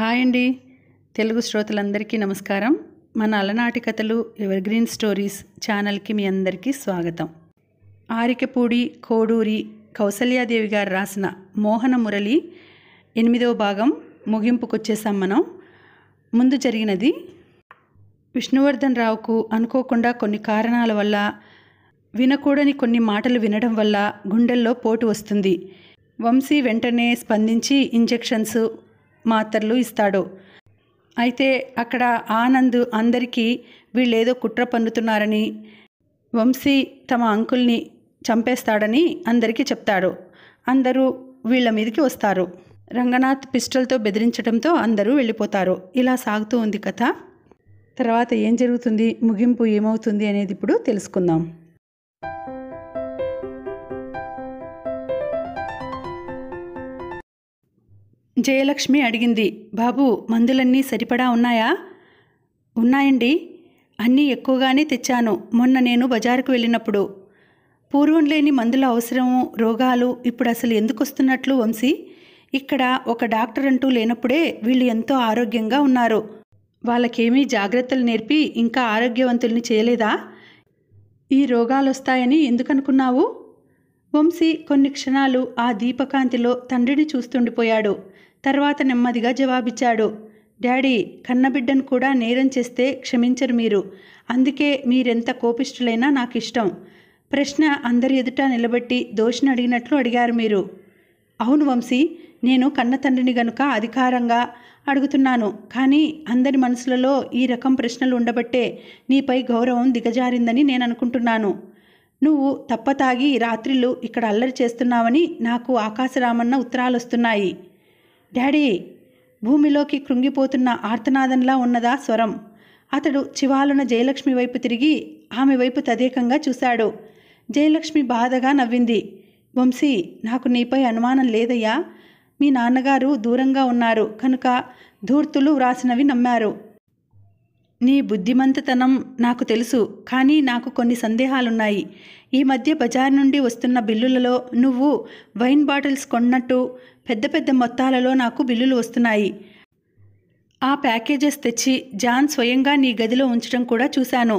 hi అండి తెలుగు శ్రోతలందరికీ నమస్కారం మన అలనాటి కథలు ఎవర్ గ్రీన్ స్టోరీస్ ఛానల్కి మీ అందరికీ స్వాగతం ఆరికపూడి కోడూరి కౌసల్యాదేవి గారు రాసిన మోహన మురళి ఎనిమిదవ భాగం ముగింపుకొచ్చేసాం మనం ముందు జరిగినది విష్ణువర్ధన్ రావుకు అనుకోకుండా కొన్ని కారణాల వల్ల వినకూడని కొన్ని మాటలు వినడం వల్ల గుండెల్లో పోటు వస్తుంది వంశీ వెంటనే స్పందించి ఇంజెక్షన్స్ మాత్రలు ఇస్తాడు అయితే అక్కడ ఆనంద్ అందరికీ వీళ్ళేదో కుట్ర పన్నుతున్నారని వంశీ తమ అంకుల్ని చంపేస్తాడని అందరికీ చెప్తాడు అందరూ వీళ్ళ మీదకి వస్తారు రంగనాథ్ పిస్టల్తో బెదిరించడంతో అందరూ వెళ్ళిపోతారు ఇలా సాగుతూ ఉంది కథ తర్వాత ఏం జరుగుతుంది ముగింపు ఏమవుతుంది అనేది ఇప్పుడు తెలుసుకుందాం జయలక్ష్మి అడిగింది బాబు మందులన్నీ సరిపడా ఉన్నాయా ఉన్నాయండి అన్నీ ఎక్కువగానే తెచ్చాను మొన్న నేను బజారుకు వెళ్ళినప్పుడు పూర్వం లేని మందుల అవసరము రోగాలు ఇప్పుడు అసలు ఎందుకు వస్తున్నట్లు వంశీ ఇక్కడ ఒక డాక్టర్ అంటూ లేనప్పుడే వీళ్ళు ఎంతో ఆరోగ్యంగా ఉన్నారు వాళ్ళకేమీ జాగ్రత్తలు నేర్పి ఇంకా ఆరోగ్యవంతుల్ని చేయలేదా ఈ రోగాలు వస్తాయని ఎందుకనుకున్నావు వంశీ కొన్ని క్షణాలు ఆ దీపకాంతిలో తండ్రిని చూస్తుండిపోయాడు తర్వాత నెమ్మదిగా జవాబిచ్చాడు డాడీ కన్నబిడ్డను కూడా నేరం చేస్తే క్షమించరు మీరు అందుకే మీరెంత కోపిష్ఠులైనా నాకు ఇష్టం ప్రశ్న అందరి ఎదుట నిలబెట్టి దోషిని అడిగినట్లు అడిగారు మీరు అవును వంశీ నేను కన్న తండ్రిని గనుక అధికారంగా అడుగుతున్నాను కానీ అందరి మనసులలో ఈ రకం ప్రశ్నలు ఉండబట్టే నీపై గౌరవం దిగజారిందని నేను అనుకుంటున్నాను నువ్వు తప్పతాగి రాత్రిళ్ళు ఇక్కడ అల్లరి చేస్తున్నావని నాకు ఆకాశరామన్న ఉత్తరాలు వస్తున్నాయి డాడీ భూమిలోకి కృంగిపోతున్న ఆర్తనాదంలా ఉన్నదా స్వరం అతడు చివాలున జయలక్ష్మి వైపు తిరిగి ఆమె వైపు తదేకంగా చూశాడు జయలక్ష్మి బాధగా నవ్వింది వంశీ నాకు నీపై అనుమానం లేదయ్యా మీ నాన్నగారు దూరంగా ఉన్నారు కనుక ధూర్తులు వ్రాసినవి నమ్మారు నీ బుద్ధిమంతతనం నాకు తెలుసు కానీ నాకు కొన్ని సందేహాలున్నాయి ఈ మధ్య బజార్ నుండి వస్తున్న బిల్లులలో నువ్వు వైన్ బాటిల్స్ కొన్నట్టు పెద్ద పెద్ద మొత్తాలలో నాకు బిల్లులు వస్తున్నాయి ఆ ప్యాకేజెస్ తెచ్చి జాన్ స్వయంగా నీ గదిలో ఉంచడం కూడా చూశాను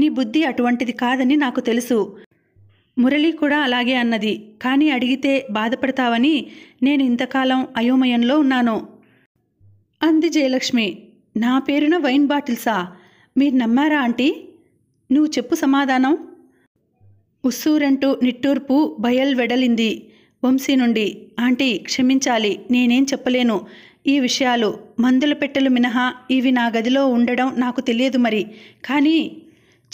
నీ బుద్ధి అటువంటిది కాదని నాకు తెలుసు మురళి కూడా అలాగే అన్నది కానీ అడిగితే బాధపడతావని నేను ఇంతకాలం అయోమయంలో ఉన్నాను అంది జయలక్ష్మి నా పేరున వైన్ బాటిల్సా మీరు నమ్మారా ఆంటీ నువ్వు చెప్పు సమాధానం ఉస్సూరంటూ నిట్టూర్పు వెడలింది వంశీ నుండి ఆంటీ క్షమించాలి నేనేం చెప్పలేను ఈ విషయాలు మందుల పెట్టెలు మినహా ఇవి నా గదిలో ఉండడం నాకు తెలియదు మరి కానీ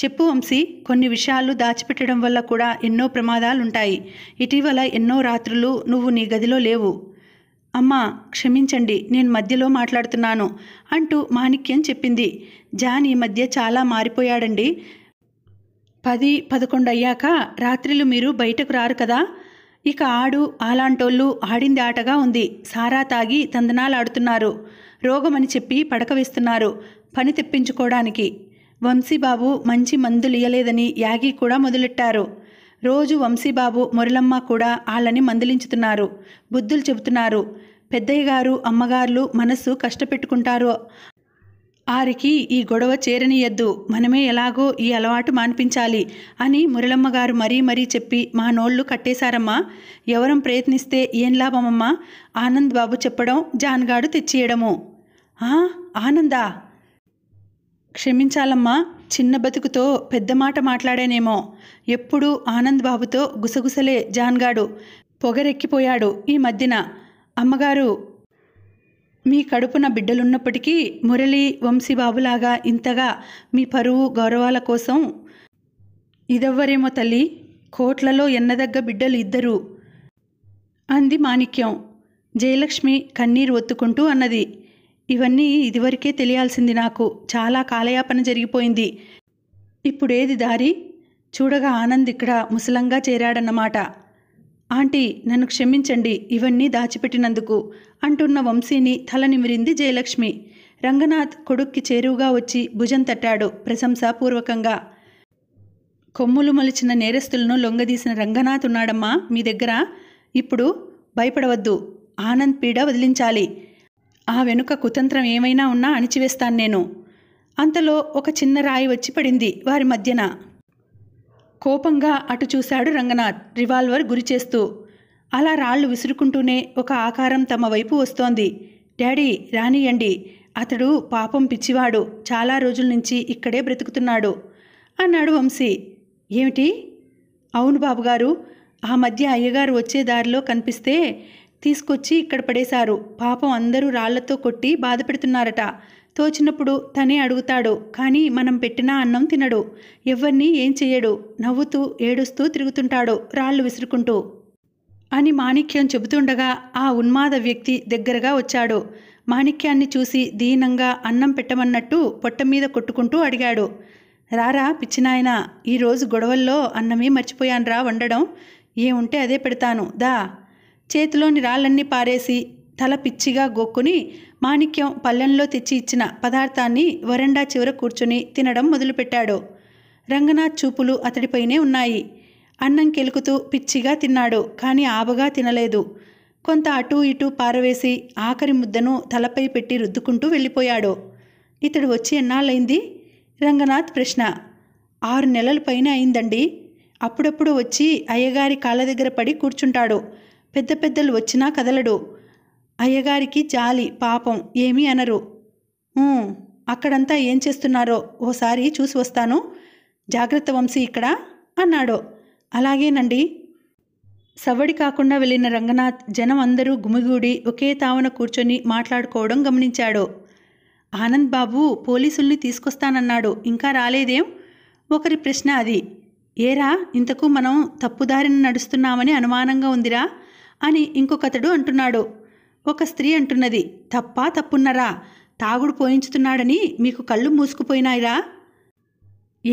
చెప్పు వంశీ కొన్ని విషయాలు దాచిపెట్టడం వల్ల కూడా ఎన్నో ప్రమాదాలుంటాయి ఇటీవల ఎన్నో రాత్రులు నువ్వు నీ గదిలో లేవు అమ్మా క్షమించండి నేను మధ్యలో మాట్లాడుతున్నాను అంటూ మాణిక్యం చెప్పింది జాన్ ఈ మధ్య చాలా మారిపోయాడండి పది పదకొండు అయ్యాక రాత్రిలు మీరు బయటకు రారు కదా ఇక ఆడు అలాంటోళ్ళు ఆడింది ఆటగా ఉంది సారా తాగి తందనాలాడుతున్నారు రోగమని చెప్పి పడక వేస్తున్నారు పని తెప్పించుకోవడానికి వంశీబాబు మంచి మందులియలేదని యాగి కూడా మొదలెట్టారు రోజు వంశీబాబు మురళమ్మ కూడా వాళ్ళని మందలించుతున్నారు బుద్ధులు చెబుతున్నారు పెద్దయ్య గారు అమ్మగారులు మనస్సు కష్టపెట్టుకుంటారు ఆరికి ఈ గొడవ చేరనియద్దు మనమే ఎలాగో ఈ అలవాటు మాన్పించాలి అని మురళమ్మగారు మరీ మరీ చెప్పి మా నోళ్ళు కట్టేశారమ్మా ఎవరం ప్రయత్నిస్తే ఏం లాభమమ్మా ఆనంద్ బాబు చెప్పడం జాన్గాడు తెచ్చియడము ఆనందా క్షమించాలమ్మా చిన్న బతుకుతో పెద్ద మాట మాట్లాడానేమో ఎప్పుడూ ఆనంద్ బాబుతో గుసగుసలే జాన్గాడు పొగరెక్కిపోయాడు ఈ మధ్యన అమ్మగారు మీ కడుపున బిడ్డలున్నప్పటికీ మురళి వంశీబాబులాగా ఇంతగా మీ పరువు గౌరవాల కోసం ఇదెవ్వరేమో తల్లి కోట్లలో ఎన్నదగ్గ బిడ్డలు ఇద్దరు అంది మాణిక్యం జయలక్ష్మి కన్నీరు ఒత్తుకుంటూ అన్నది ఇవన్నీ ఇదివరకే తెలియాల్సింది నాకు చాలా కాలయాపన జరిగిపోయింది ఇప్పుడేది దారి చూడగా ఆనంద్ ఇక్కడ ముసలంగా చేరాడన్నమాట ఆంటీ నన్ను క్షమించండి ఇవన్నీ దాచిపెట్టినందుకు అంటున్న వంశీని తల నిమిరింది జయలక్ష్మి రంగనాథ్ కొడుక్కి చేరువుగా వచ్చి భుజం తట్టాడు ప్రశంసాపూర్వకంగా కొమ్ములు మలిచిన నేరస్తులను లొంగదీసిన రంగనాథ్ ఉన్నాడమ్మా మీ దగ్గర ఇప్పుడు భయపడవద్దు ఆనంద్ పీడ వదిలించాలి ఆ వెనుక కుతంత్రం ఏమైనా ఉన్నా అణిచివేస్తాను నేను అంతలో ఒక చిన్న రాయి వచ్చి పడింది వారి మధ్యన కోపంగా అటు చూశాడు రంగనాథ్ రివాల్వర్ గురిచేస్తూ అలా రాళ్లు విసురుకుంటూనే ఒక ఆకారం తమ వైపు వస్తోంది డాడీ రానియండి అతడు పాపం పిచ్చివాడు చాలా రోజుల నుంచి ఇక్కడే బ్రతుకుతున్నాడు అన్నాడు వంశీ ఏమిటి అవును బాబుగారు ఆ మధ్య అయ్యగారు వచ్చే దారిలో కనిపిస్తే తీసుకొచ్చి ఇక్కడ పడేశారు పాపం అందరూ రాళ్లతో కొట్టి బాధపెడుతున్నారట తోచినప్పుడు తనే అడుగుతాడు కానీ మనం పెట్టిన అన్నం తినడు ఎవరిని ఏం చెయ్యడు నవ్వుతూ ఏడుస్తూ తిరుగుతుంటాడు రాళ్ళు విసురుకుంటూ అని మాణిక్యం చెబుతుండగా ఆ ఉన్మాద వ్యక్తి దగ్గరగా వచ్చాడు మాణిక్యాన్ని చూసి దీనంగా అన్నం పెట్టమన్నట్టు పొట్ట మీద కొట్టుకుంటూ అడిగాడు రారా పిచ్చినాయన ఈరోజు గొడవల్లో అన్నమే మర్చిపోయానురా వండడం ఏముంటే అదే పెడతాను దా చేతిలోని రాళ్ళన్నీ పారేసి తల పిచ్చిగా గొక్కుని మాణిక్యం పళ్ళెంలో తెచ్చి ఇచ్చిన పదార్థాన్ని వరండా చివర కూర్చుని తినడం మొదలుపెట్టాడు రంగనాథ్ చూపులు అతడిపైనే ఉన్నాయి అన్నం కెలుకుతూ పిచ్చిగా తిన్నాడు కానీ ఆబగా తినలేదు కొంత అటూ ఇటూ పారవేసి ఆఖరి ముద్దను తలపై పెట్టి రుద్దుకుంటూ వెళ్ళిపోయాడు ఇతడు వచ్చి ఎన్నాళ్ళైంది రంగనాథ్ ప్రశ్న ఆరు నెలల పైన అయిందండి అప్పుడప్పుడు వచ్చి అయ్యగారి కాళ్ళ దగ్గర పడి కూర్చుంటాడు పెద్ద పెద్దలు వచ్చినా కదలడు అయ్యగారికి జాలి పాపం ఏమీ అనరు అక్కడంతా ఏం చేస్తున్నారో ఓసారి చూసి వస్తాను జాగ్రత్త వంశీ ఇక్కడ అన్నాడు అలాగేనండి సవ్వడి కాకుండా వెళ్ళిన రంగనాథ్ జనం అందరూ గుమిగూడి ఒకే తావన కూర్చొని మాట్లాడుకోవడం గమనించాడు ఆనంద్ బాబు పోలీసుల్ని తీసుకొస్తానన్నాడు ఇంకా రాలేదేం ఒకరి ప్రశ్న అది ఏరా ఇంతకు మనం తప్పుదారిని నడుస్తున్నామని అనుమానంగా ఉందిరా అని ఇంకొకతడు అంటున్నాడు ఒక స్త్రీ అంటున్నది తప్పా తప్పున్నరా తాగుడు పోయించుతున్నాడని మీకు కళ్ళు మూసుకుపోయినాయిరా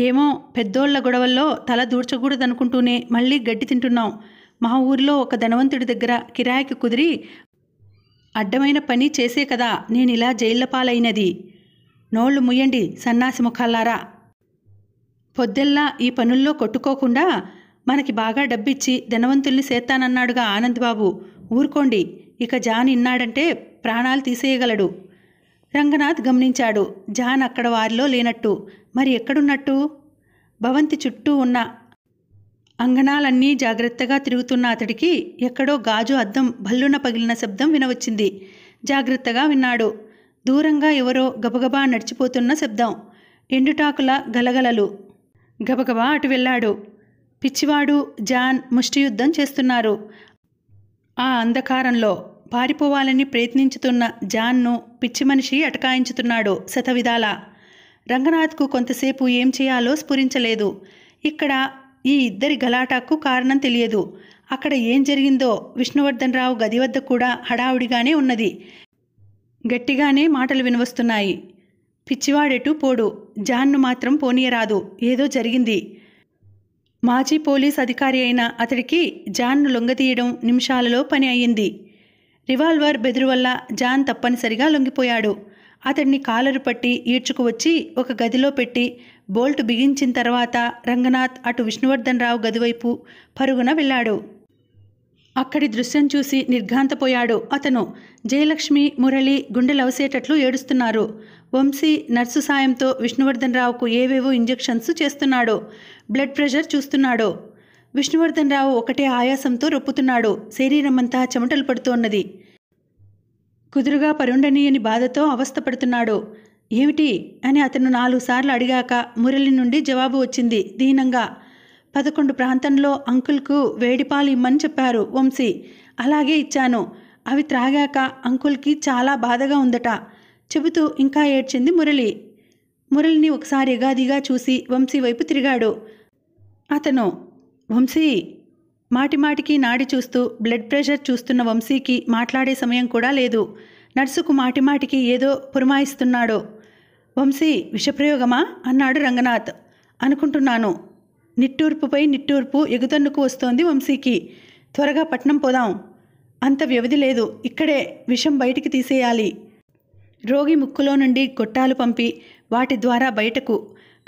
ఏమో పెద్దోళ్ల గొడవల్లో తల దూర్చకూడదనుకుంటూనే మళ్ళీ గడ్డి తింటున్నాం మా ఊరిలో ఒక ధనవంతుడి దగ్గర కిరాయికి కుదిరి అడ్డమైన పని చేసే కదా నేను ఇలా జైళ్ళ పాలైనది నోళ్లు ముయ్యండి సన్నాసి ముఖాలారా పొద్దెల్లా ఈ పనుల్లో కొట్టుకోకుండా మనకి బాగా డబ్బిచ్చి ధనవంతుల్ని సేత్తానన్నాడుగా ఆనంద్ బాబు ఊరుకోండి ఇక జాన్ ఇన్నాడంటే ప్రాణాలు తీసేయగలడు రంగనాథ్ గమనించాడు జాన్ అక్కడ వారిలో లేనట్టు మరి ఎక్కడున్నట్టు భవంతి చుట్టూ ఉన్న అంగనాలన్నీ జాగ్రత్తగా తిరుగుతున్న అతడికి ఎక్కడో గాజు అద్దం భల్లున పగిలిన శబ్దం వినవచ్చింది జాగ్రత్తగా విన్నాడు దూరంగా ఎవరో గబగబా నడిచిపోతున్న శబ్దం ఎండుటాకుల గలగలలు గబగబా అటు వెళ్ళాడు పిచ్చివాడు జాన్ ముష్టియుద్ధం చేస్తున్నారు ఆ అంధకారంలో పారిపోవాలని ప్రయత్నించుతున్న జాన్ను పిచ్చి మనిషి అటకాయించుతున్నాడు శతవిధాల రంగనాథ్కు కొంతసేపు ఏం చేయాలో స్ఫురించలేదు ఇక్కడ ఈ ఇద్దరి గలాటాకు కారణం తెలియదు అక్కడ ఏం జరిగిందో విష్ణువర్ధన్ రావు గది వద్ద కూడా హడావుడిగానే ఉన్నది గట్టిగానే మాటలు వినవస్తున్నాయి పిచ్చివాడెటు పోడు జాన్ను మాత్రం పోనీయరాదు ఏదో జరిగింది మాజీ పోలీస్ అధికారి అయిన అతడికి జాన్ను లొంగతీయడం నిమిషాలలో పని అయ్యింది రివాల్వర్ బెదురు వల్ల జాన్ తప్పనిసరిగా లొంగిపోయాడు అతడిని కాలరు పట్టి ఈడ్చుకు వచ్చి ఒక గదిలో పెట్టి బోల్ట్ బిగించిన తర్వాత రంగనాథ్ అటు విష్ణువర్ధన్ రావు గదివైపు పరుగున వెళ్ళాడు అక్కడి దృశ్యం చూసి నిర్ఘాంతపోయాడు అతను జయలక్ష్మి మురళి గుండెలవసేటట్లు ఏడుస్తున్నారు వంశీ నర్సు సాయంతో విష్ణువర్ధన్ రావుకు ఏవేవో ఇంజెక్షన్స్ చేస్తున్నాడు బ్లడ్ ప్రెషర్ చూస్తున్నాడు విష్ణువర్ధన్ రావు ఒకటే ఆయాసంతో రొప్పుతున్నాడు శరీరమంతా చెమటలు పడుతోన్నది కుదురుగా పరుండనీయని బాధతో అవస్థపడుతున్నాడు ఏమిటి అని అతను నాలుగు సార్లు అడిగాక మురళి నుండి జవాబు వచ్చింది దీనంగా పదకొండు ప్రాంతంలో అంకుల్కు వేడిపాలు ఇమ్మని చెప్పారు వంశీ అలాగే ఇచ్చాను అవి త్రాగాక అంకుల్కి చాలా బాధగా ఉందట చెబుతూ ఇంకా ఏడ్చింది మురళి మురళిని ఒకసారి ఎగాదిగా చూసి వంశీ వైపు తిరిగాడు అతను వంశీ మాటిమాటికి నాడి చూస్తూ బ్లడ్ ప్రెషర్ చూస్తున్న వంశీకి మాట్లాడే సమయం కూడా లేదు నర్సుకు మాటిమాటికి ఏదో పురమాయిస్తున్నాడు వంశీ విషప్రయోగమా అన్నాడు రంగనాథ్ అనుకుంటున్నాను నిట్టూర్పుపై నిట్టూర్పు ఎగుతన్నుకు వస్తోంది వంశీకి త్వరగా పట్నం పోదాం అంత వ్యవధి లేదు ఇక్కడే విషం బయటికి తీసేయాలి రోగి ముక్కులో నుండి గొట్టాలు పంపి వాటి ద్వారా బయటకు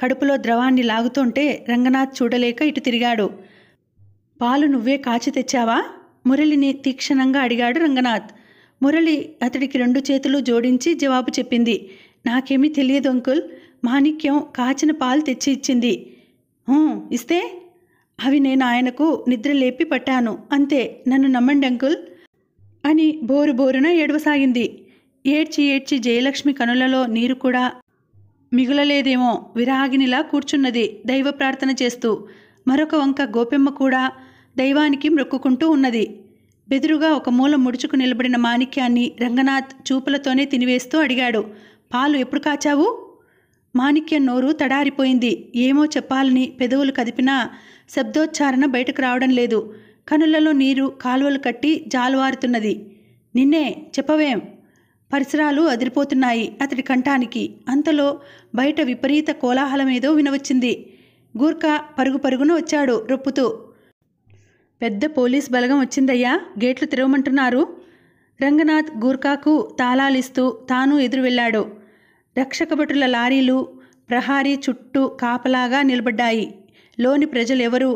కడుపులో ద్రవాన్ని లాగుతుంటే రంగనాథ్ చూడలేక ఇటు తిరిగాడు పాలు నువ్వే కాచి తెచ్చావా మురళిని తీక్షణంగా అడిగాడు రంగనాథ్ మురళి అతడికి రెండు చేతులు జోడించి జవాబు చెప్పింది నాకేమీ తెలియదు అంకుల్ మాణిక్యం కాచిన పాలు తెచ్చి ఇచ్చింది ఇస్తే అవి నేను ఆయనకు నిద్ర లేపి పట్టాను అంతే నన్ను నమ్మండి అంకుల్ అని బోరు బోరున ఏడవసాగింది ఏడ్చి ఏడ్చి జయలక్ష్మి కనులలో నీరు కూడా మిగులలేదేమో విరాగినిలా కూర్చున్నది దైవ ప్రార్థన చేస్తూ మరొక వంక గోపెమ్మ కూడా దైవానికి మొక్కుకుంటూ ఉన్నది బెదురుగా ఒక మూల ముడుచుకు నిలబడిన మాణిక్యాన్ని రంగనాథ్ చూపులతోనే తినివేస్తూ అడిగాడు పాలు ఎప్పుడు కాచావు మాణిక్యం నోరు తడారిపోయింది ఏమో చెప్పాలని పెదవులు కదిపినా శబ్దోచ్చారణ బయటకు రావడం లేదు కనులలో నీరు కాలువలు కట్టి జాలువారుతున్నది నిన్నే చెప్పవేం పరిసరాలు అదిరిపోతున్నాయి అతడి కంఠానికి అంతలో బయట విపరీత కోలాహలమేదో వినవచ్చింది గూర్ఖా పరుగు పరుగున వచ్చాడు రొప్పుతూ పెద్ద పోలీస్ బలగం వచ్చిందయ్యా గేట్లు తెరవమంటున్నారు రంగనాథ్ గూర్ఖాకు తాళాలిస్తూ తాను ఎదురు వెళ్ళాడు రక్షక భటుల లారీలు ప్రహారీ చుట్టూ కాపలాగా నిలబడ్డాయి లోని ప్రజలెవరూ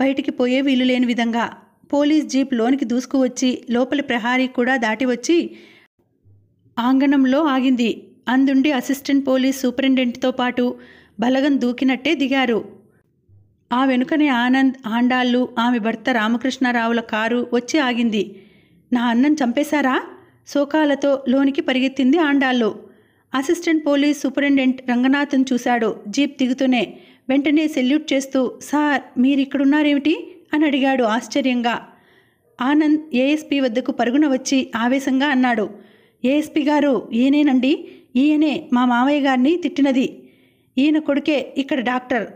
బయటికి పోయే వీలు లేని విధంగా పోలీస్ జీప్ లోనికి దూసుకువచ్చి లోపలి ప్రహారీ కూడా దాటి వచ్చి ఆంగణంలో ఆగింది అందుండి అసిస్టెంట్ పోలీస్ సూపరింటెండెంట్తో పాటు బలగం దూకినట్టే దిగారు ఆ వెనుకనే ఆనంద్ ఆండాళ్ళు ఆమె భర్త రామకృష్ణారావుల కారు వచ్చి ఆగింది నా అన్నం చంపేశారా శోకాలతో లోనికి పరిగెత్తింది ఆండాళ్ళు అసిస్టెంట్ పోలీస్ సూపరింటెండెంట్ రంగనాథన్ చూశాడు జీప్ దిగుతూనే వెంటనే సెల్యూట్ చేస్తూ సార్ మీరిక్కడున్నారేమిటి అని అడిగాడు ఆశ్చర్యంగా ఆనంద్ ఏఎస్పీ వద్దకు పరుగున వచ్చి ఆవేశంగా అన్నాడు ఏఎస్పీ గారు ఈయనేనండి ఈయనే మా మామయ్య గారిని తిట్టినది ఈయన కొడుకే ఇక్కడ డాక్టర్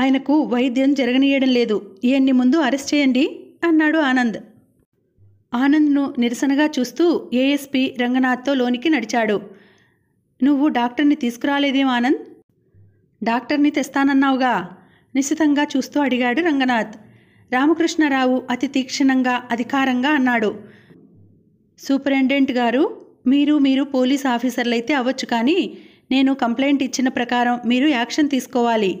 ఆయనకు వైద్యం జరగనీయడం లేదు ఈయన్ని ముందు అరెస్ట్ చేయండి అన్నాడు ఆనంద్ ఆనంద్ను నిరసనగా చూస్తూ ఏఎస్పీ రంగనాథ్తో లోనికి నడిచాడు నువ్వు డాక్టర్ని తీసుకురాలేదేం ఆనంద్ డాక్టర్ని తెస్తానన్నావుగా నిశితంగా చూస్తూ అడిగాడు రంగనాథ్ రామకృష్ణరావు అతి తీక్షణంగా అధికారంగా అన్నాడు సూపరింటెండెంట్ గారు మీరు మీరు పోలీస్ ఆఫీసర్లైతే అవ్వచ్చు కానీ నేను కంప్లైంట్ ఇచ్చిన ప్రకారం మీరు యాక్షన్ తీసుకోవాలి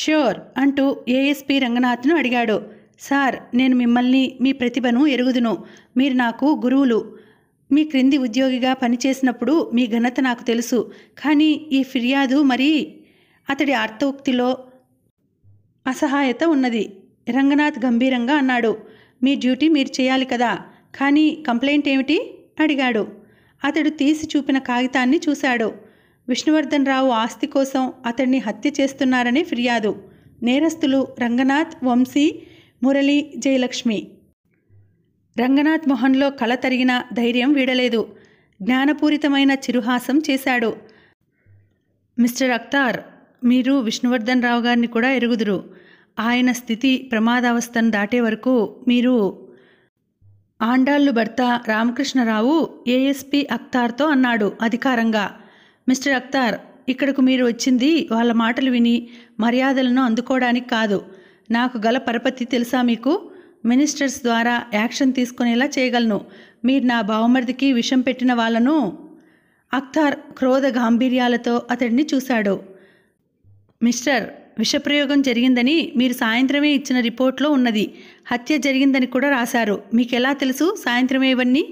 ష్యూర్ అంటూ ఏఎస్పి రంగనాథ్ను అడిగాడు సార్ నేను మిమ్మల్ని మీ ప్రతిభను ఎరుగుదును మీరు నాకు గురువులు మీ క్రింది ఉద్యోగిగా పనిచేసినప్పుడు మీ ఘనత నాకు తెలుసు కానీ ఈ ఫిర్యాదు మరి అతడి అర్థోక్తిలో అసహాయత ఉన్నది రంగనాథ్ గంభీరంగా అన్నాడు మీ డ్యూటీ మీరు చేయాలి కదా కానీ కంప్లైంట్ ఏమిటి అడిగాడు అతడు తీసి చూపిన కాగితాన్ని చూశాడు విష్ణువర్ధన్ రావు ఆస్తి కోసం అతడిని హత్య చేస్తున్నారని ఫిర్యాదు నేరస్తులు రంగనాథ్ వంశీ మురళి జయలక్ష్మి రంగనాథ్ మొహన్లో కళ తరిగిన ధైర్యం వీడలేదు జ్ఞానపూరితమైన చిరుహాసం చేశాడు మిస్టర్ అక్తార్ మీరు విష్ణువర్ధన్ రావు గారిని కూడా ఎరుగుదురు ఆయన స్థితి ప్రమాదావస్థను దాటే వరకు మీరు ఆండాళ్ళు భర్త రామకృష్ణరావు ఏఎస్పి అక్తార్తో అన్నాడు అధికారంగా మిస్టర్ అక్తార్ ఇక్కడకు మీరు వచ్చింది వాళ్ళ మాటలు విని మర్యాదలను అందుకోవడానికి కాదు నాకు గల పరపతి తెలుసా మీకు మినిస్టర్స్ ద్వారా యాక్షన్ తీసుకునేలా చేయగలను మీరు నా బావమరిదికి విషం పెట్టిన వాళ్ళను అక్తార్ క్రోధ గాంభీర్యాలతో అతడిని చూశాడు మిస్టర్ విషప్రయోగం జరిగిందని మీరు సాయంత్రమే ఇచ్చిన రిపోర్ట్లో ఉన్నది హత్య జరిగిందని కూడా రాశారు మీకెలా తెలుసు సాయంత్రమే ఇవన్నీ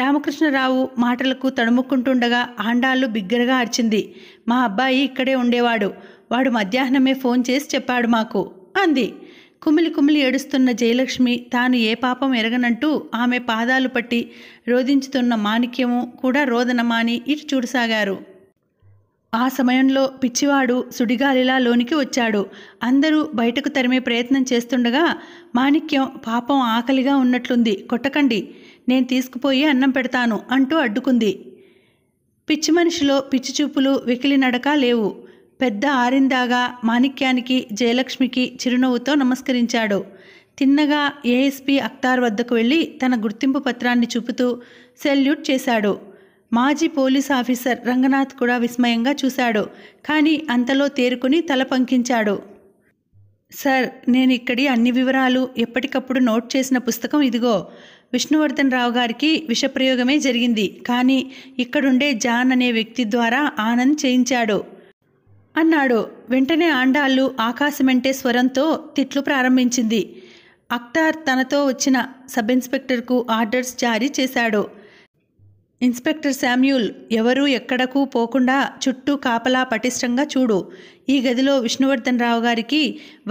రామకృష్ణరావు మాటలకు తడుముక్కుంటుండగా ఆండాళ్ళు బిగ్గరగా అరిచింది మా అబ్బాయి ఇక్కడే ఉండేవాడు వాడు మధ్యాహ్నమే ఫోన్ చేసి చెప్పాడు మాకు అంది కుమిలి కుమిలి ఏడుస్తున్న జయలక్ష్మి తాను ఏ పాపం ఎరగనంటూ ఆమె పాదాలు పట్టి రోధించుతున్న మాణిక్యము కూడా రోదనమాని ఇటు చూడసాగారు ఆ సమయంలో పిచ్చివాడు సుడిగాలిలా లోనికి వచ్చాడు అందరూ బయటకు తరిమే ప్రయత్నం చేస్తుండగా మాణిక్యం పాపం ఆకలిగా ఉన్నట్లుంది కొట్టకండి నేను తీసుకుపోయి అన్నం పెడతాను అంటూ అడ్డుకుంది పిచ్చి మనిషిలో పిచ్చి చూపులు వెకిలినడక లేవు పెద్ద ఆరిందాగా మాణిక్యానికి జయలక్ష్మికి చిరునవ్వుతో నమస్కరించాడు తిన్నగా ఏఎస్పీ అక్తార్ వద్దకు వెళ్ళి తన గుర్తింపు పత్రాన్ని చూపుతూ సెల్యూట్ చేశాడు మాజీ పోలీస్ ఆఫీసర్ రంగనాథ్ కూడా విస్మయంగా చూశాడు కానీ అంతలో తేరుకుని తల పంకించాడు సార్ నేను ఇక్కడి అన్ని వివరాలు ఎప్పటికప్పుడు నోట్ చేసిన పుస్తకం ఇదిగో విష్ణువర్ధన్ రావు గారికి విషప్రయోగమే జరిగింది కానీ ఇక్కడుండే జాన్ అనే వ్యక్తి ద్వారా ఆనంద్ చేయించాడు అన్నాడు వెంటనే ఆండాళ్ళు ఆకాశమంటే స్వరంతో తిట్లు ప్రారంభించింది అక్తార్ తనతో వచ్చిన సబ్ ఇన్స్పెక్టర్కు ఆర్డర్స్ జారీ చేశాడు ఇన్స్పెక్టర్ శామ్యూల్ ఎవరూ ఎక్కడకు పోకుండా చుట్టూ కాపలా పటిష్టంగా చూడు ఈ గదిలో విష్ణువర్ధన్ రావు గారికి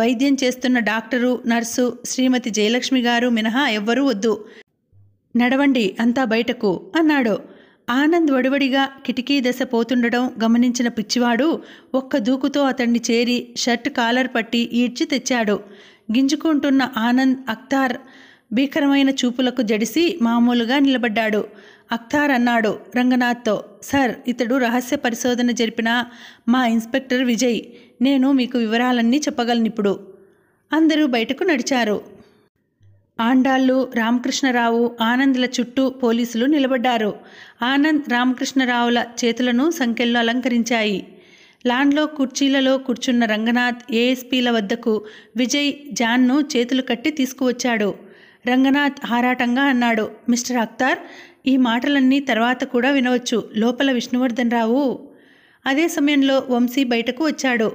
వైద్యం చేస్తున్న డాక్టరు నర్సు శ్రీమతి జయలక్ష్మి గారు మినహా ఎవ్వరూ వద్దు నడవండి అంతా బయటకు అన్నాడు ఆనంద్ వడివడిగా కిటికీ దశ పోతుండడం గమనించిన పిచ్చివాడు ఒక్క దూకుతో అతన్ని చేరి షర్ట్ కాలర్ పట్టి ఈడ్చి తెచ్చాడు గింజుకుంటున్న ఆనంద్ అక్తార్ భీకరమైన చూపులకు జడిసి మామూలుగా నిలబడ్డాడు అక్తార్ అన్నాడు రంగనాథ్తో సార్ ఇతడు రహస్య పరిశోధన జరిపిన మా ఇన్స్పెక్టర్ విజయ్ నేను మీకు వివరాలన్నీ చెప్పగలనిప్పుడు అందరూ బయటకు నడిచారు ఆండాళ్ళు రామకృష్ణరావు ఆనంద్ల చుట్టూ పోలీసులు నిలబడ్డారు ఆనంద్ రామకృష్ణరావుల చేతులను సంఖ్యలు అలంకరించాయి లాన్లో కుర్చీలలో కూర్చున్న రంగనాథ్ ఏఎస్పీల వద్దకు విజయ్ జాన్ను చేతులు కట్టి తీసుకువచ్చాడు రంగనాథ్ హారాటంగా అన్నాడు మిస్టర్ అఖ్తార్ ఈ మాటలన్నీ తర్వాత కూడా వినవచ్చు లోపల విష్ణువర్ధన్ రావు అదే సమయంలో వంశీ బయటకు వచ్చాడు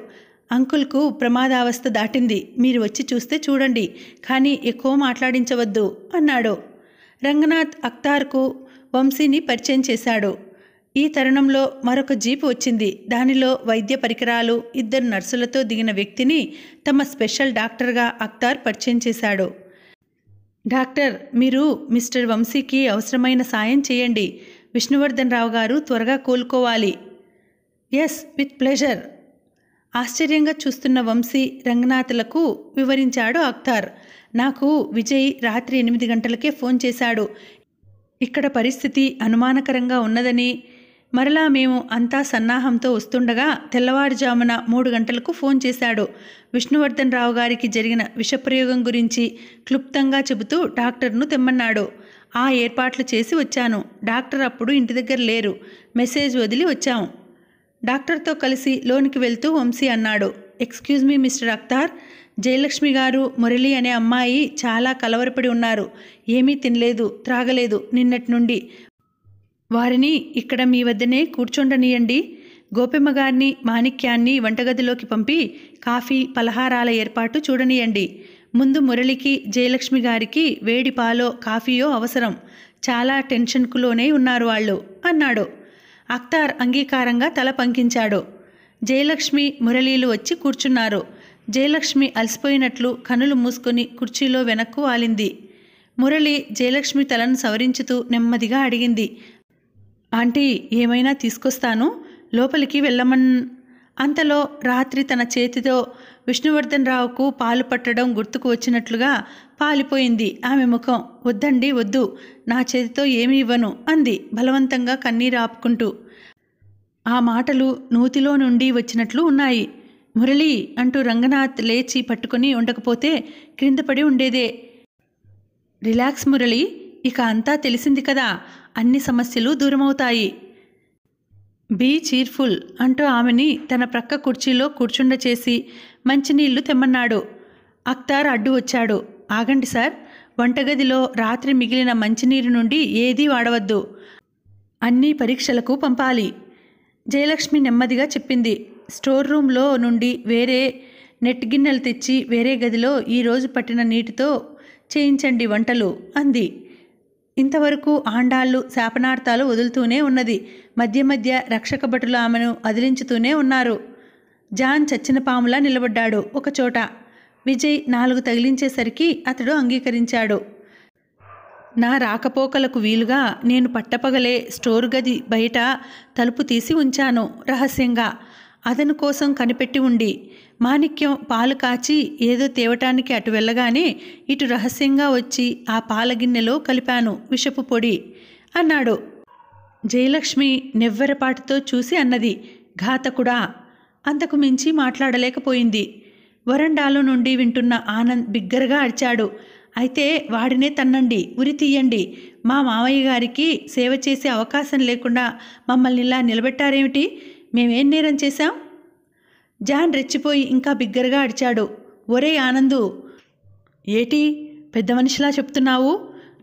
అంకుల్కు ప్రమాదావస్థ దాటింది మీరు వచ్చి చూస్తే చూడండి కానీ ఎక్కువ మాట్లాడించవద్దు అన్నాడు రంగనాథ్ అఖ్తార్కు వంశీని పరిచయం చేశాడు ఈ తరుణంలో మరొక జీపు వచ్చింది దానిలో వైద్య పరికరాలు ఇద్దరు నర్సులతో దిగిన వ్యక్తిని తమ స్పెషల్ డాక్టర్గా అక్తార్ పరిచయం చేశాడు డాక్టర్ మీరు మిస్టర్ వంశీకి అవసరమైన సాయం చేయండి విష్ణువర్ధన్ రావు గారు త్వరగా కోలుకోవాలి ఎస్ విత్ ప్లెజర్ ఆశ్చర్యంగా చూస్తున్న వంశీ రంగనాథులకు వివరించాడు అక్తార్ నాకు విజయ్ రాత్రి ఎనిమిది గంటలకే ఫోన్ చేశాడు ఇక్కడ పరిస్థితి అనుమానకరంగా ఉన్నదని మరలా మేము అంతా సన్నాహంతో వస్తుండగా తెల్లవారుజామున మూడు గంటలకు ఫోన్ చేశాడు విష్ణువర్ధన్ రావు గారికి జరిగిన విషప్రయోగం గురించి క్లుప్తంగా చెబుతూ డాక్టర్ను తెమ్మన్నాడు ఆ ఏర్పాట్లు చేసి వచ్చాను డాక్టర్ అప్పుడు ఇంటి దగ్గర లేరు మెసేజ్ వదిలి వచ్చాము డాక్టర్తో కలిసి లోనికి వెళ్తూ వంశీ అన్నాడు excuse me mister Akhtar Jayalakshmi గారు మురళి అనే అమ్మాయి చాలా కలవరపడి ఉన్నారు ఏమీ తినలేదు త్రాగలేదు నిన్నటి నుండి వారిని ఇక్కడ మీ వద్దనే కూర్చుండనియండి గోపెమ్మ గారిని మాణిక్యాన్ని వంటగదిలోకి పంపి కాఫీ పలహారాల ఏర్పాటు చూడనియండి ముందు మురళికి జయలక్ష్మి గారికి వేడి పాలో కాఫీయో అవసరం చాలా టెన్షన్కులోనే ఉన్నారు వాళ్ళు అన్నాడు అక్తార్ అంగీకారంగా తల పంకించాడు జయలక్ష్మి మురళీలు వచ్చి కూర్చున్నారు జయలక్ష్మి అలసిపోయినట్లు కనులు మూసుకొని కుర్చీలో వెనక్కు వాలింది మురళి జయలక్ష్మి తలను సవరించుతూ నెమ్మదిగా అడిగింది ఆంటీ ఏమైనా తీసుకొస్తాను లోపలికి వెళ్ళమన్ అంతలో రాత్రి తన చేతితో విష్ణువర్ధన్ రావుకు పాలు పట్టడం గుర్తుకు వచ్చినట్లుగా పాలిపోయింది ఆమె ముఖం వద్దండి వద్దు నా చేతితో ఏమి ఇవ్వను అంది బలవంతంగా కన్నీరు ఆపుకుంటూ ఆ మాటలు నూతిలో నుండి వచ్చినట్లు ఉన్నాయి మురళి అంటూ రంగనాథ్ లేచి పట్టుకుని ఉండకపోతే క్రిందపడి ఉండేదే రిలాక్స్ మురళి ఇక అంతా తెలిసింది కదా అన్ని సమస్యలు దూరమవుతాయి బీ చీర్ఫుల్ అంటూ ఆమెని తన ప్రక్క కుర్చీలో కూర్చుండ చేసి మంచినీళ్లు తెమ్మన్నాడు అక్తార్ అడ్డు వచ్చాడు ఆగండి సార్ వంటగదిలో రాత్రి మిగిలిన మంచినీరు నుండి ఏదీ వాడవద్దు అన్ని పరీక్షలకు పంపాలి జయలక్ష్మి నెమ్మదిగా చెప్పింది స్టోర్ రూమ్లో నుండి వేరే నెట్ గిన్నెలు తెచ్చి వేరే గదిలో ఈరోజు పట్టిన నీటితో చేయించండి వంటలు అంది ఇంతవరకు ఆండాళ్ళు శాపనార్థాలు వదులుతూనే ఉన్నది మధ్య మధ్య రక్షక భటులు ఆమెను అదిలించుతూనే ఉన్నారు జాన్ చచ్చిన పాములా నిలబడ్డాడు ఒకచోట విజయ్ నాలుగు తగిలించేసరికి అతడు అంగీకరించాడు నా రాకపోకలకు వీలుగా నేను పట్టపగలే స్టోర్ గది బయట తలుపు తీసి ఉంచాను రహస్యంగా అతని కోసం కనిపెట్టి ఉండి మాణిక్యం పాలు కాచి ఏదో తేవటానికి అటు వెళ్ళగానే ఇటు రహస్యంగా వచ్చి ఆ పాల గిన్నెలో కలిపాను విషపు పొడి అన్నాడు జయలక్ష్మి నెవ్వెరపాటితో చూసి అన్నది ఘాతకుడా అంతకు మించి మాట్లాడలేకపోయింది వరండాలో నుండి వింటున్న ఆనంద్ బిగ్గరగా అరిచాడు అయితే వాడినే తన్నండి ఉరి తీయండి మా మామయ్య గారికి సేవ చేసే అవకాశం లేకుండా మమ్మల్ని ఇలా నిలబెట్టారేమిటి మేమేం నేరం చేశాం జాన్ రెచ్చిపోయి ఇంకా బిగ్గరగా అడిచాడు ఒరే ఆనందు ఏటి పెద్ద మనిషిలా చెప్తున్నావు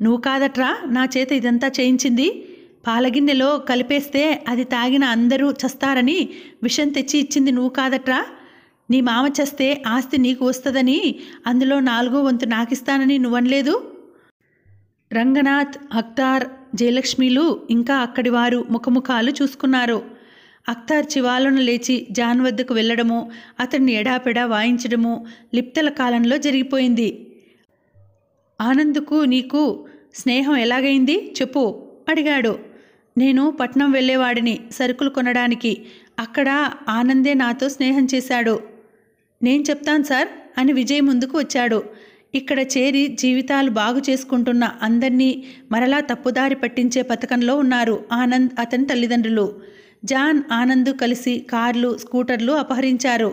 నువ్వు కాదట్రా నా చేత ఇదంతా చేయించింది పాలగిన్నెలో కలిపేస్తే అది తాగిన అందరూ చస్తారని విషం తెచ్చి ఇచ్చింది నువ్వు కాదట్రా నీ మామ చస్తే ఆస్తి నీకు వస్తుందని అందులో నాలుగో వంతు నాకిస్తానని నువ్వనలేదు రంగనాథ్ అక్తార్ జయలక్ష్మిలు ఇంకా అక్కడివారు ముఖముఖాలు చూసుకున్నారు అక్తార్ చివాలను లేచి జాన్ వద్దకు వెళ్ళడము అతన్ని ఎడాపెడా వాయించడము లిప్తల కాలంలో జరిగిపోయింది ఆనంద్కు నీకు స్నేహం ఎలాగైంది చెప్పు అడిగాడు నేను పట్నం వెళ్ళేవాడిని సరుకులు కొనడానికి అక్కడ ఆనందే నాతో స్నేహం చేశాడు నేను చెప్తాను సార్ అని విజయ్ ముందుకు వచ్చాడు ఇక్కడ చేరి జీవితాలు బాగు చేసుకుంటున్న అందరినీ మరలా తప్పుదారి పట్టించే పథకంలో ఉన్నారు ఆనంద్ అతని తల్లిదండ్రులు జాన్ ఆనంద్ కలిసి కార్లు స్కూటర్లు అపహరించారు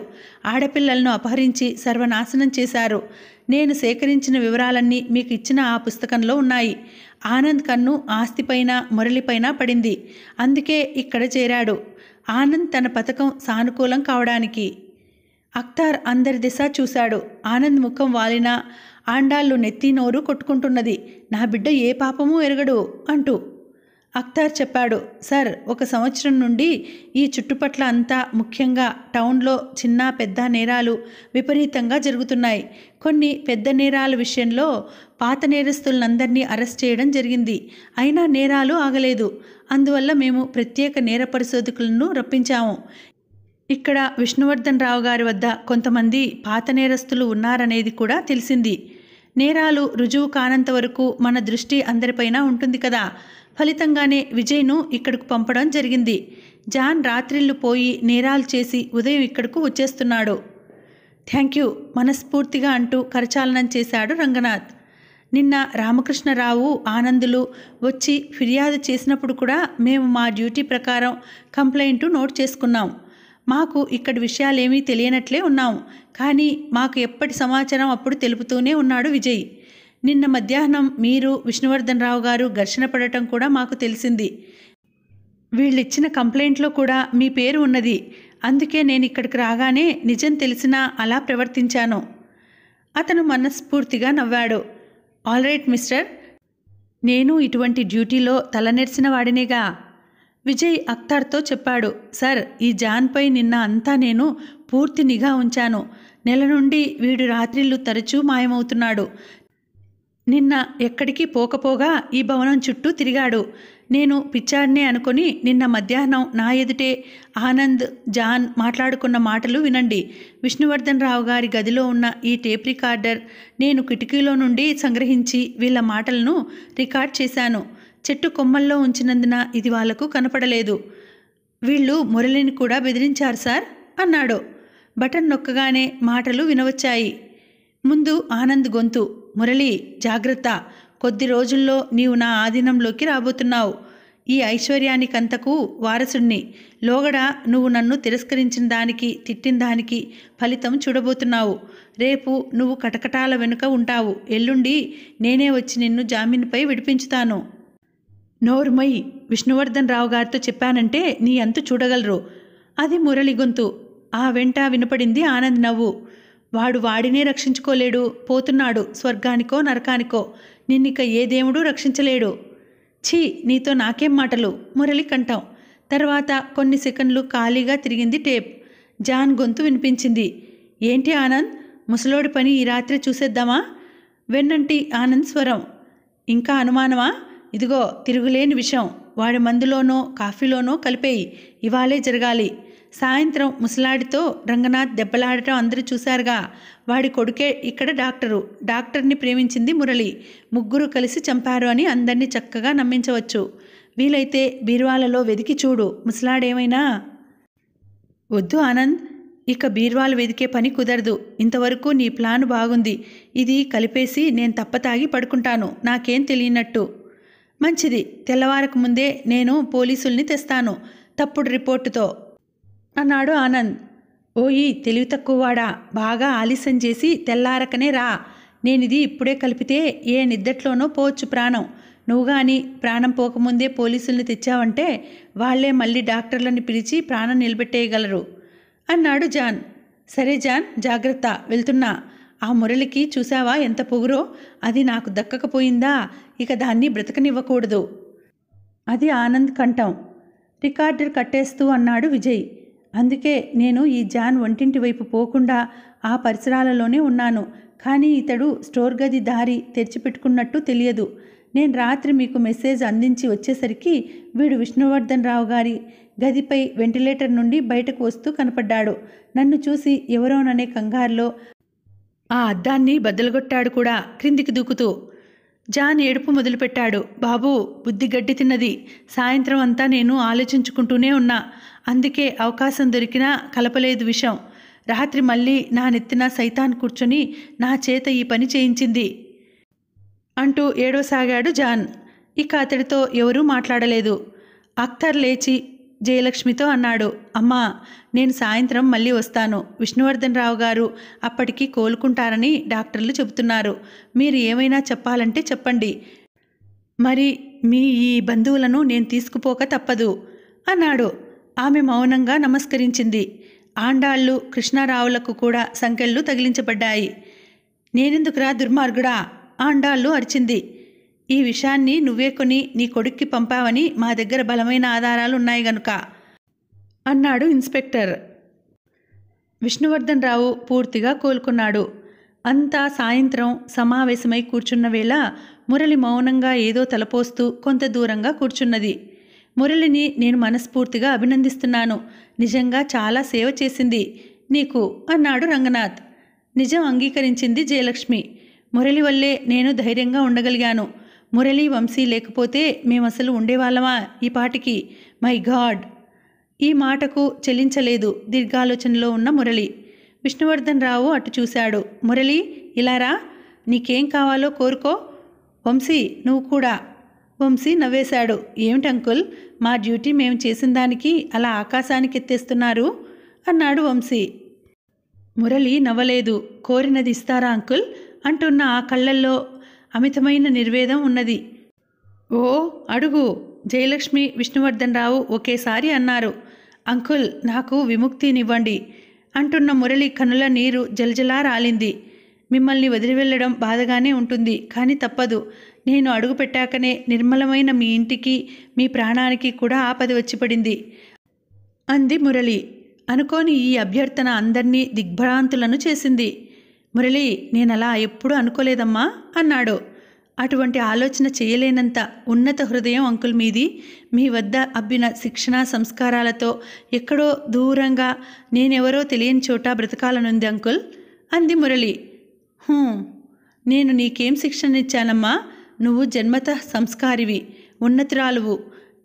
ఆడపిల్లలను అపహరించి సర్వనాశనం చేశారు నేను సేకరించిన వివరాలన్నీ మీకు ఇచ్చిన ఆ పుస్తకంలో ఉన్నాయి ఆనంద్ కన్ను ఆస్తిపైన మురళిపైన పడింది అందుకే ఇక్కడ చేరాడు ఆనంద్ తన పథకం సానుకూలం కావడానికి అక్తార్ అందరి దిశ చూశాడు ఆనంద్ ముఖం వాలినా ఆండాళ్ళు నెత్తి నోరు కొట్టుకుంటున్నది నా బిడ్డ ఏ పాపమూ ఎరగడు అంటూ అక్తార్ చెప్పాడు సార్ ఒక సంవత్సరం నుండి ఈ చుట్టుపట్ల అంతా ముఖ్యంగా టౌన్లో చిన్న పెద్ద నేరాలు విపరీతంగా జరుగుతున్నాయి కొన్ని పెద్ద నేరాల విషయంలో పాత నేరస్తులందరినీ అరెస్ట్ చేయడం జరిగింది అయినా నేరాలు ఆగలేదు అందువల్ల మేము ప్రత్యేక నేర పరిశోధకులను రప్పించాము ఇక్కడ విష్ణువర్ధన్ రావు గారి వద్ద కొంతమంది పాత నేరస్తులు ఉన్నారనేది కూడా తెలిసింది నేరాలు రుజువు కానంత వరకు మన దృష్టి అందరిపైన ఉంటుంది కదా ఫలితంగానే విజయ్ను ఇక్కడికి పంపడం జరిగింది జాన్ రాత్రిళ్ళు పోయి నేరాలు చేసి ఉదయం ఇక్కడకు వచ్చేస్తున్నాడు థ్యాంక్ యూ మనస్ఫూర్తిగా అంటూ కరచాలనం చేశాడు రంగనాథ్ నిన్న రామకృష్ణరావు ఆనందులు వచ్చి ఫిర్యాదు చేసినప్పుడు కూడా మేము మా డ్యూటీ ప్రకారం కంప్లైంట్ నోట్ చేసుకున్నాం మాకు ఇక్కడ విషయాలేమీ తెలియనట్లే ఉన్నాం కానీ మాకు ఎప్పటి సమాచారం అప్పుడు తెలుపుతూనే ఉన్నాడు విజయ్ నిన్న మధ్యాహ్నం మీరు విష్ణువర్ధన్ రావు గారు ఘర్షణ పడటం కూడా మాకు తెలిసింది వీళ్ళిచ్చిన కంప్లైంట్లో కూడా మీ పేరు ఉన్నది అందుకే నేను ఇక్కడికి రాగానే నిజం తెలిసినా అలా ప్రవర్తించాను అతను మనస్ఫూర్తిగా నవ్వాడు రైట్ మిస్టర్ నేను ఇటువంటి డ్యూటీలో తలనెరిసిన వాడినేగా విజయ్ అక్తార్తో చెప్పాడు సార్ ఈ జాన్పై నిన్న అంతా నేను పూర్తి నిఘా ఉంచాను నెల నుండి వీడు రాత్రిళ్ళు తరచూ మాయమవుతున్నాడు నిన్న ఎక్కడికి పోకపోగా ఈ భవనం చుట్టూ తిరిగాడు నేను పిచ్చాడినే అనుకుని నిన్న మధ్యాహ్నం నా ఎదుటే ఆనంద్ జాన్ మాట్లాడుకున్న మాటలు వినండి విష్ణువర్ధన్ రావు గారి గదిలో ఉన్న ఈ టేప్ రికార్డర్ నేను కిటికీలో నుండి సంగ్రహించి వీళ్ళ మాటలను రికార్డ్ చేశాను చెట్టు కొమ్మల్లో ఉంచినందున ఇది వాళ్లకు కనపడలేదు వీళ్ళు మురళిని కూడా బెదిరించారు సార్ అన్నాడు బటన్ నొక్కగానే మాటలు వినవచ్చాయి ముందు ఆనంద్ గొంతు మురళి జాగ్రత్త కొద్ది రోజుల్లో నీవు నా ఆధీనంలోకి రాబోతున్నావు ఈ ఐశ్వర్యానికంతకు వారసుణ్ణి లోగడ నువ్వు నన్ను తిరస్కరించిన దానికి తిట్టిన దానికి ఫలితం చూడబోతున్నావు రేపు నువ్వు కటకటాల వెనుక ఉంటావు ఎల్లుండి నేనే వచ్చి నిన్ను జామీన్పై విడిపించుతాను నోర్మై విష్ణువర్ధన్ రావు గారితో చెప్పానంటే నీ అంతు చూడగలరు అది మురళి గొంతు ఆ వెంట వినపడింది ఆనంద్ నవ్వు వాడు వాడినే రక్షించుకోలేడు పోతున్నాడు స్వర్గానికో నరకానికో నిన్నిక ఏ దేవుడు రక్షించలేడు ఛీ నీతో నాకేం మాటలు మురళి కంఠం తర్వాత కొన్ని సెకండ్లు ఖాళీగా తిరిగింది టేప్ జాన్ గొంతు వినిపించింది ఏంటి ఆనంద్ ముసలోడి పని ఈ రాత్రి చూసేద్దామా వెన్నంటి ఆనంద్ స్వరం ఇంకా అనుమానమా ఇదిగో తిరుగులేని విషయం వాడి మందులోనో కాఫీలోనో కలిపేయి ఇవాళే జరగాలి సాయంత్రం ముసలాడితో రంగనాథ్ దెబ్బలాడటం అందరూ చూశారుగా వాడి కొడుకే ఇక్కడ డాక్టరు డాక్టర్ని ప్రేమించింది మురళి ముగ్గురు కలిసి చంపారు అని అందరినీ చక్కగా నమ్మించవచ్చు వీలైతే బీర్వాలలో వెతికి చూడు ముసలాడేమైనా వద్దు ఆనంద్ ఇక బీర్వాలు వెతికే పని కుదరదు ఇంతవరకు నీ ప్లాన్ బాగుంది ఇది కలిపేసి నేను తప్పతాగి పడుకుంటాను నాకేం తెలియనట్టు మంచిది తెల్లవారకు ముందే నేను పోలీసుల్ని తెస్తాను తప్పుడు రిపోర్టుతో అన్నాడు ఆనంద్ ఓయి తెలివి తక్కువవాడా బాగా ఆలస్యం చేసి తెల్లారకనే రా నేనిది ఇప్పుడే కలిపితే ఏ నిద్దట్లోనో పోవచ్చు ప్రాణం నువ్వు కానీ ప్రాణం పోకముందే పోలీసుల్ని తెచ్చావంటే వాళ్లే మళ్ళీ డాక్టర్లను పిలిచి ప్రాణం నిలబెట్టేయగలరు అన్నాడు జాన్ సరే జాన్ జాగ్రత్త వెళ్తున్నా ఆ మురళికి చూసావా ఎంత పొగురో అది నాకు దక్కకపోయిందా ఇక దాన్ని బ్రతకనివ్వకూడదు అది ఆనంద్ కంఠం రికార్డర్ కట్టేస్తూ అన్నాడు విజయ్ అందుకే నేను ఈ జాన్ వంటింటి వైపు పోకుండా ఆ పరిసరాలలోనే ఉన్నాను కానీ ఇతడు స్టోర్ గది దారి తెరిచిపెట్టుకున్నట్టు తెలియదు నేను రాత్రి మీకు మెసేజ్ అందించి వచ్చేసరికి వీడు విష్ణువర్ధన్ రావు గారి గదిపై వెంటిలేటర్ నుండి బయటకు వస్తూ కనపడ్డాడు నన్ను చూసి ఎవరోననే కంగారులో ఆ అద్దాన్ని బద్దలుగొట్టాడు కూడా క్రిందికి దూకుతూ జాన్ ఏడుపు మొదలుపెట్టాడు బాబు బుద్ధి గడ్డి తిన్నది సాయంత్రం అంతా నేను ఆలోచించుకుంటూనే ఉన్నా అందుకే అవకాశం దొరికినా కలపలేదు విషయం రాత్రి మళ్ళీ నా నెత్తిన సైతాన్ కూర్చొని నా చేత ఈ పని చేయించింది అంటూ ఏడవసాగాడు జాన్ ఇక అతడితో ఎవరూ మాట్లాడలేదు అక్తర్ లేచి జయలక్ష్మితో అన్నాడు అమ్మా నేను సాయంత్రం మళ్ళీ వస్తాను విష్ణువర్ధన్ రావు గారు అప్పటికి కోలుకుంటారని డాక్టర్లు చెబుతున్నారు మీరు ఏమైనా చెప్పాలంటే చెప్పండి మరి మీ ఈ బంధువులను నేను తీసుకుపోక తప్పదు అన్నాడు ఆమె మౌనంగా నమస్కరించింది ఆండాళ్ళు కృష్ణారావులకు కూడా సంకెళ్ళు తగిలించబడ్డాయి నేనెందుకురా దుర్మార్గుడా ఆండాళ్ళు అరిచింది ఈ విషయాన్ని నువ్వే కొని నీ కొడుక్కి పంపావని మా దగ్గర బలమైన ఆధారాలు ఉన్నాయి గనుక అన్నాడు ఇన్స్పెక్టర్ విష్ణువర్ధన్ రావు పూర్తిగా కోలుకున్నాడు అంతా సాయంత్రం సమావేశమై కూర్చున్న వేళ మురళి మౌనంగా ఏదో తలపోస్తూ కొంత దూరంగా కూర్చున్నది మురళిని నేను మనస్ఫూర్తిగా అభినందిస్తున్నాను నిజంగా చాలా సేవ చేసింది నీకు అన్నాడు రంగనాథ్ నిజం అంగీకరించింది జయలక్ష్మి మురళి వల్లే నేను ధైర్యంగా ఉండగలిగాను మురళీ వంశీ లేకపోతే మేము అసలు ఉండేవాళ్ళమా ఈ పాటికి మై గాడ్ ఈ మాటకు చెల్లించలేదు దీర్ఘాలోచనలో ఉన్న మురళి విష్ణువర్ధన్ రావు అటు చూశాడు మురళి ఇలారా నీకేం కావాలో కోరుకో వంశీ నువ్వు కూడా వంశీ నవ్వేశాడు ఏమిటి అంకుల్ మా డ్యూటీ మేము చేసిన దానికి అలా ఆకాశానికి ఎత్తేస్తున్నారు అన్నాడు వంశీ మురళి నవ్వలేదు కోరినది ఇస్తారా అంకుల్ అంటున్న ఆ కళ్ళల్లో అమితమైన నిర్వేదం ఉన్నది ఓ అడుగు జయలక్ష్మి విష్ణువర్ధన్ రావు ఒకేసారి అన్నారు అంకుల్ నాకు విముక్తినివ్వండి అంటున్న మురళి కనుల నీరు జలజలా రాలింది మిమ్మల్ని వదిలి వెళ్ళడం బాధగానే ఉంటుంది కానీ తప్పదు నేను అడుగు పెట్టాకనే నిర్మలమైన మీ ఇంటికి మీ ప్రాణానికి కూడా ఆపది వచ్చిపడింది అంది మురళి అనుకోని ఈ అభ్యర్థన అందరినీ దిగ్భ్రాంతులను చేసింది మురళి నేనలా ఎప్పుడూ అనుకోలేదమ్మా అన్నాడు అటువంటి ఆలోచన చేయలేనంత ఉన్నత హృదయం అంకుల్ మీది మీ వద్ద అబ్బిన శిక్షణ సంస్కారాలతో ఎక్కడో దూరంగా నేనెవరో తెలియని చోట బ్రతకాలనుంది అంకుల్ అంది మురళి నేను నీకేం శిక్షణ ఇచ్చానమ్మా నువ్వు జన్మత సంస్కారివి ఉన్నతురాలువు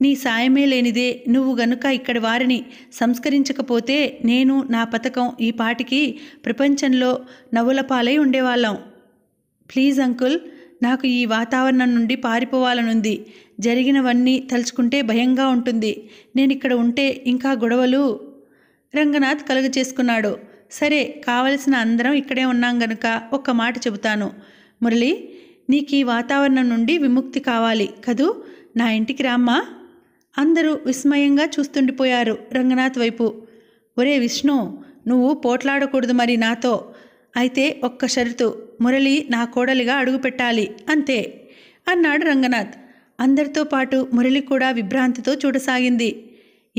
నీ సాయమే లేనిదే నువ్వు గనుక ఇక్కడి వారిని సంస్కరించకపోతే నేను నా పథకం ఈ పాటికి ప్రపంచంలో నవ్వులపాలై ఉండేవాళ్ళం ప్లీజ్ అంకుల్ నాకు ఈ వాతావరణం నుండి పారిపోవాలనుంది జరిగినవన్నీ తలుచుకుంటే భయంగా ఉంటుంది నేను ఇక్కడ ఉంటే ఇంకా గొడవలు రంగనాథ్ కలుగ చేసుకున్నాడు సరే కావలసిన అందరం ఇక్కడే ఉన్నాం గనుక ఒక్క మాట చెబుతాను మురళి నీకు ఈ వాతావరణం నుండి విముక్తి కావాలి కదూ నా ఇంటికి రామ్మా అందరూ విస్మయంగా చూస్తుండిపోయారు రంగనాథ్ వైపు ఒరే విష్ణు నువ్వు పోట్లాడకూడదు మరి నాతో అయితే ఒక్క షరతు మురళి నా కోడలిగా అడుగుపెట్టాలి అంతే అన్నాడు రంగనాథ్ అందరితో పాటు మురళి కూడా విభ్రాంతితో చూడసాగింది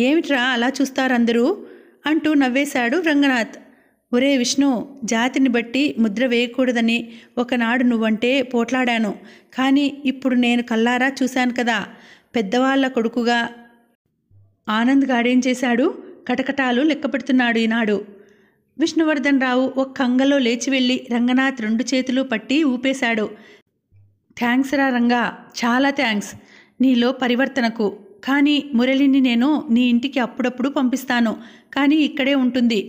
ఏమిట్రా అలా చూస్తారందరూ అంటూ నవ్వేశాడు రంగనాథ్ ఒరే విష్ణు జాతిని బట్టి ముద్ర వేయకూడదని ఒకనాడు నువ్వంటే పోట్లాడాను కానీ ఇప్పుడు నేను కల్లారా చూశాను కదా పెద్దవాళ్ల కొడుకుగా ఆనంద్ గాడేం చేశాడు కటకటాలు లెక్కపెడుతున్నాడు ఈనాడు విష్ణువర్ధన్ రావు ఒక కంగలో లేచి వెళ్ళి రంగనాథ్ రెండు చేతులు పట్టి ఊపేశాడు థ్యాంక్స్ రా రంగా చాలా థ్యాంక్స్ నీలో పరివర్తనకు కానీ మురళిని నేను నీ ఇంటికి అప్పుడప్పుడు పంపిస్తాను కానీ ఇక్కడే ఉంటుంది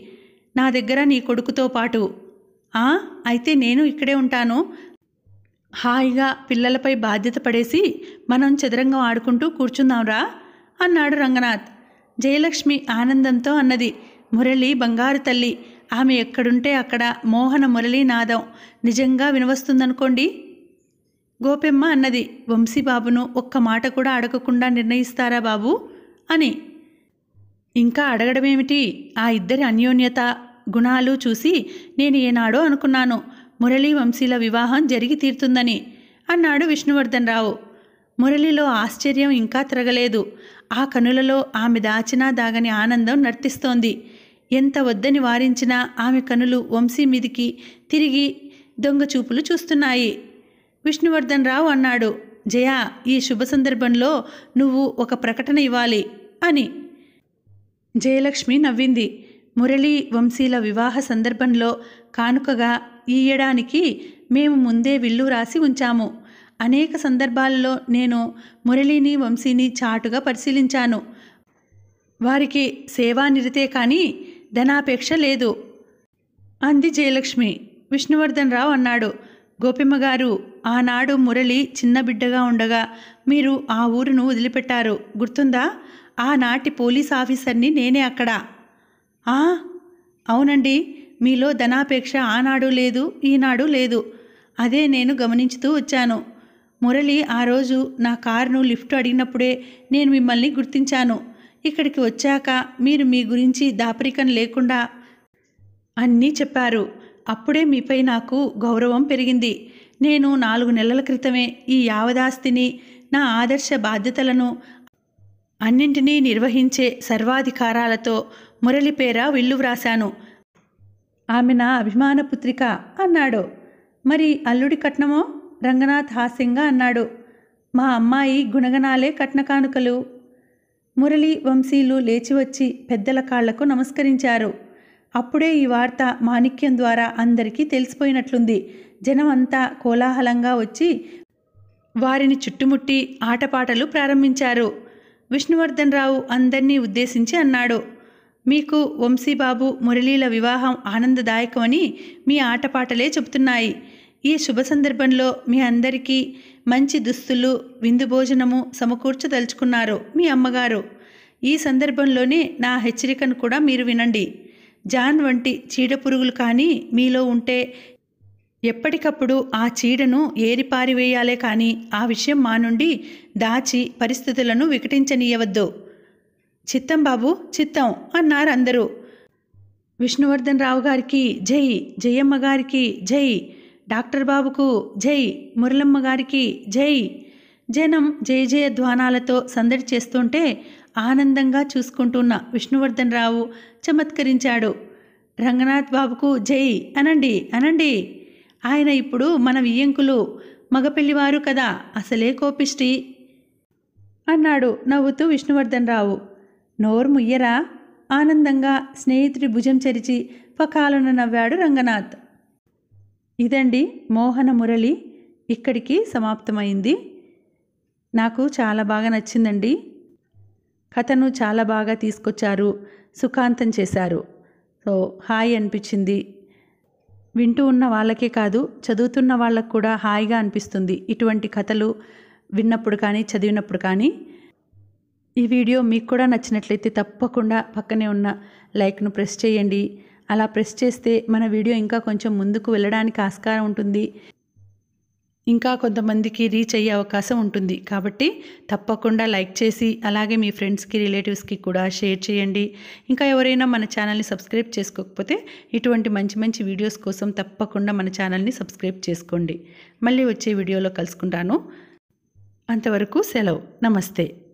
నా దగ్గర నీ కొడుకుతో పాటు అయితే నేను ఇక్కడే ఉంటాను హాయిగా పిల్లలపై బాధ్యత పడేసి మనం చదరంగం ఆడుకుంటూ కూర్చున్నాంరా అన్నాడు రంగనాథ్ జయలక్ష్మి ఆనందంతో అన్నది మురళి బంగారు తల్లి ఆమె ఎక్కడుంటే అక్కడ మోహన మురళీ నాదం నిజంగా వినవస్తుందనుకోండి గోపెమ్మ అన్నది వంశీబాబును ఒక్క మాట కూడా అడగకుండా నిర్ణయిస్తారా బాబు అని ఇంకా అడగడమేమిటి ఆ ఇద్దరి అన్యోన్యత గుణాలు చూసి నేను ఏనాడో అనుకున్నాను మురళీ వంశీల వివాహం జరిగి తీరుతుందని అన్నాడు విష్ణువర్ధన్ రావు మురళిలో ఆశ్చర్యం ఇంకా తిరగలేదు ఆ కనులలో ఆమె దాచినా దాగని ఆనందం నర్తిస్తోంది ఎంత వద్దని వారించినా ఆమె కనులు వంశీ మీదికి తిరిగి దొంగ చూపులు చూస్తున్నాయి విష్ణువర్ధన్ రావు అన్నాడు జయ ఈ శుభ సందర్భంలో నువ్వు ఒక ప్రకటన ఇవ్వాలి అని జయలక్ష్మి నవ్వింది మురళీ వంశీల వివాహ సందర్భంలో కానుకగా ఈయడానికి మేము ముందే విల్లు రాసి ఉంచాము అనేక సందర్భాల్లో నేను మురళిని వంశీని చాటుగా పరిశీలించాను వారికి సేవానిరితే కానీ ధనాపేక్ష లేదు అంది జయలక్ష్మి విష్ణువర్ధన్ రావు అన్నాడు గోపిమ్మగారు ఆనాడు మురళి చిన్న బిడ్డగా ఉండగా మీరు ఆ ఊరును వదిలిపెట్టారు గుర్తుందా ఆనాటి పోలీస్ ఆఫీసర్ని నేనే అక్కడ అవునండి మీలో ధనాపేక్ష ఆనాడు లేదు ఈనాడు లేదు అదే నేను గమనించుతూ వచ్చాను మురళి ఆ రోజు నా కారును లిఫ్ట్ అడిగినప్పుడే నేను మిమ్మల్ని గుర్తించాను ఇక్కడికి వచ్చాక మీరు మీ గురించి దాపరికం లేకుండా అన్నీ చెప్పారు అప్పుడే మీపై నాకు గౌరవం పెరిగింది నేను నాలుగు నెలల క్రితమే ఈ యావదాస్తిని నా ఆదర్శ బాధ్యతలను అన్నింటినీ నిర్వహించే సర్వాధికారాలతో మురళి పేర విల్లు వ్రాశాను ఆమె నా అభిమాన పుత్రిక అన్నాడు మరి అల్లుడి కట్నమో రంగనాథ్ హాస్యంగా అన్నాడు మా అమ్మాయి గుణగణాలే కట్న కానుకలు మురళి వంశీలు లేచి వచ్చి పెద్దల కాళ్లకు నమస్కరించారు అప్పుడే ఈ వార్త మాణిక్యం ద్వారా అందరికీ తెలిసిపోయినట్లుంది జనమంతా కోలాహలంగా వచ్చి వారిని చుట్టుముట్టి ఆటపాటలు ప్రారంభించారు విష్ణువర్ధన్ రావు అందర్నీ ఉద్దేశించి అన్నాడు మీకు వంశీబాబు మురళీల వివాహం ఆనందదాయకమని మీ ఆటపాటలే చెబుతున్నాయి ఈ శుభ సందర్భంలో మీ అందరికీ మంచి దుస్తులు విందు భోజనము సమకూర్చదలుచుకున్నారు మీ అమ్మగారు ఈ సందర్భంలోనే నా హెచ్చరికను కూడా మీరు వినండి జాన్ వంటి చీడ పురుగులు కానీ మీలో ఉంటే ఎప్పటికప్పుడు ఆ చీడను ఏరిపారివేయాలే కానీ ఆ విషయం మా నుండి దాచి పరిస్థితులను వికటించనీయవద్దు చిత్తం బాబు చిత్తం అన్నారు అందరూ విష్ణువర్ధన్ రావు గారికి జై జయమ్మ గారికి జై డాక్టర్ బాబుకు జై మురళమ్మ గారికి జై జనం జయ జయ ధ్వానాలతో సందడి చేస్తుంటే ఆనందంగా చూసుకుంటున్న విష్ణువర్ధన్ రావు చమత్కరించాడు రంగనాథ్ బాబుకు జై అనండి అనండి ఆయన ఇప్పుడు మన వియ్యంకులు మగపెళ్లివారు కదా అసలే కోపిష్టి అన్నాడు నవ్వుతూ విష్ణువర్ధన్ రావు ముయ్యరా ఆనందంగా స్నేహితుడి భుజం చరిచి పకాలన నవ్వాడు రంగనాథ్ ఇదండి మోహన మురళి ఇక్కడికి సమాప్తమైంది నాకు చాలా బాగా నచ్చిందండి కథను చాలా బాగా తీసుకొచ్చారు సుఖాంతం చేశారు సో హాయ్ అనిపించింది వింటూ ఉన్న వాళ్ళకే కాదు చదువుతున్న వాళ్ళకు కూడా హాయిగా అనిపిస్తుంది ఇటువంటి కథలు విన్నప్పుడు కానీ చదివినప్పుడు కానీ ఈ వీడియో మీకు కూడా నచ్చినట్లయితే తప్పకుండా పక్కనే ఉన్న లైక్ను ప్రెస్ చేయండి అలా ప్రెస్ చేస్తే మన వీడియో ఇంకా కొంచెం ముందుకు వెళ్ళడానికి ఆస్కారం ఉంటుంది ఇంకా కొంతమందికి రీచ్ అయ్యే అవకాశం ఉంటుంది కాబట్టి తప్పకుండా లైక్ చేసి అలాగే మీ ఫ్రెండ్స్కి రిలేటివ్స్కి కూడా షేర్ చేయండి ఇంకా ఎవరైనా మన ఛానల్ని సబ్స్క్రైబ్ చేసుకోకపోతే ఇటువంటి మంచి మంచి వీడియోస్ కోసం తప్పకుండా మన ఛానల్ని సబ్స్క్రైబ్ చేసుకోండి మళ్ళీ వచ్చే వీడియోలో కలుసుకుంటాను అంతవరకు సెలవు నమస్తే